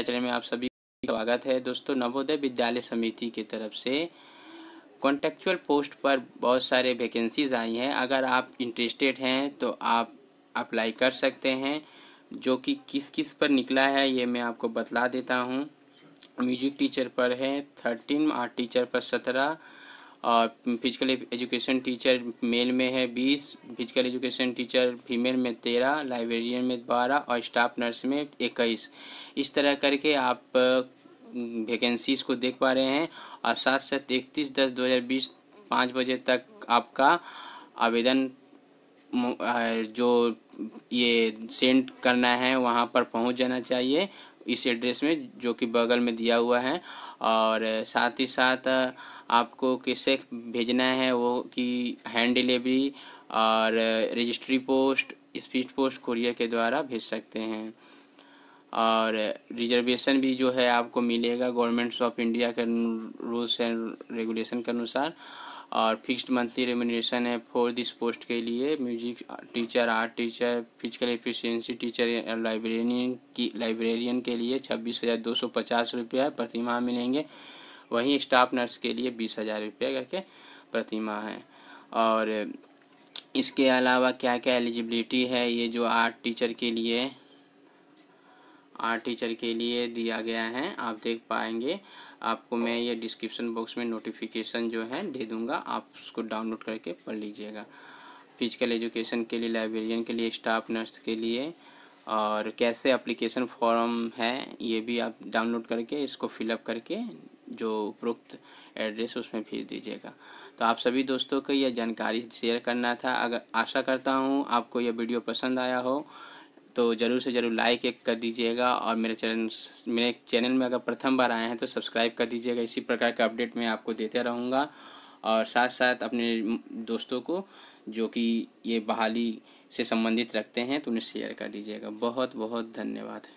हमारे चैनल में आप सभी का स्वागत है दोस्तों नवोदय विद्यालय समिति की तरफ से कॉन्टेक्चुअल पोस्ट पर बहुत सारे वैकेंसीज आई हैं अगर आप इंटरेस्टेड हैं तो आप अप्लाई कर सकते हैं जो कि किस किस पर निकला है ये मैं आपको बतला देता हूँ म्यूजिक टीचर पर है थर्टीन आर्ट टीचर पर सत्रह फिजिकल एजुकेशन टीचर मेल में है बीस फिजिकल एजुकेशन टीचर फीमेल में तेरह लाइब्रेरियन में बारह और स्टाफ नर्स में इक्कीस इस तरह करके आप वैकेंसीज को देख पा रहे हैं और साथ साथ इकतीस दस दो हज़ार बीस पाँच बजे तक आपका आवेदन जो ये सेंड करना है वहाँ पर पहुँच जाना चाहिए इस एड्रेस में जो कि बगल में दिया हुआ है और साथ ही साथ आपको किससे भेजना है वो कि हैंड डिलीवरी और registry post speed post courier के द्वारा भेज सकते हैं और रिजर्वेशन भी जो है आपको मिलेगा गवर्नमेंट्स ऑफ इंडिया के रूल्स एंड रेगुलेशन के अनुसार और फिक्स्ड मंथली रेमुनेशन है फॉर दिस पोस्ट के लिए music teacher art teacher physical efficiency teacher librarian की लाइब्रेरियन के लिए छब्बीस हज़ार दो सौ पचास रुपया प्रतिमाह मिलेंगे वहीं स्टाफ नर्स के लिए बीस हज़ार रुपये करके प्रतिमा है और इसके अलावा क्या क्या एलिजिबिलिटी है ये जो आर्ट टीचर के लिए आर्ट टीचर के लिए दिया गया है आप देख पाएंगे आपको मैं ये डिस्क्रिप्शन बॉक्स में नोटिफिकेशन जो है दे दूंगा आप उसको डाउनलोड करके पढ़ लीजिएगा फिजिकल एजुकेशन के लिए लाइब्रेरियन के लिए स्टाफ नर्स के लिए और कैसे एप्लीकेशन फॉर्म है ये भी आप डाउनलोड करके इसको फिलअप करके जो उपरोक्त एड्रेस उसमें भेज दीजिएगा तो आप सभी दोस्तों को यह जानकारी शेयर करना था अगर आशा करता हूँ आपको यह वीडियो पसंद आया हो तो ज़रूर से ज़रूर लाइक एक कर दीजिएगा और मेरे चैनल मेरे चैनल में अगर प्रथम बार आए हैं तो सब्सक्राइब कर दीजिएगा इसी प्रकार के अपडेट मैं आपको देते रहूँगा और साथ साथ अपने दोस्तों को जो कि ये बहाली से संबंधित रखते हैं तो उन्हें शेयर कर दीजिएगा बहुत बहुत धन्यवाद